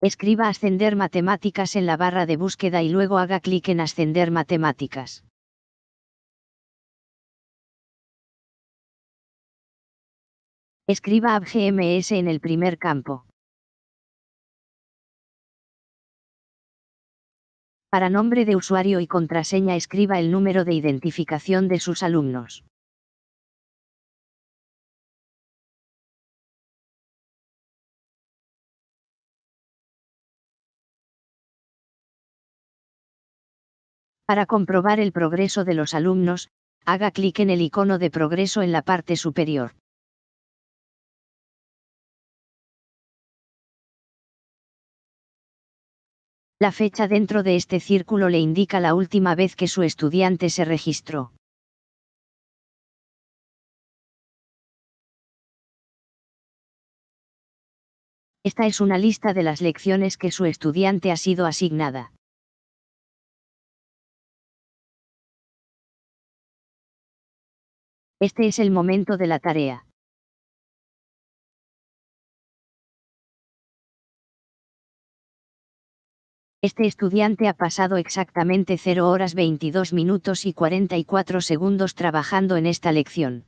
Escriba Ascender Matemáticas en la barra de búsqueda y luego haga clic en Ascender Matemáticas. Escriba AbGMS en el primer campo. Para nombre de usuario y contraseña escriba el número de identificación de sus alumnos. Para comprobar el progreso de los alumnos, haga clic en el icono de progreso en la parte superior. La fecha dentro de este círculo le indica la última vez que su estudiante se registró. Esta es una lista de las lecciones que su estudiante ha sido asignada. Este es el momento de la tarea. Este estudiante ha pasado exactamente 0 horas 22 minutos y 44 segundos trabajando en esta lección.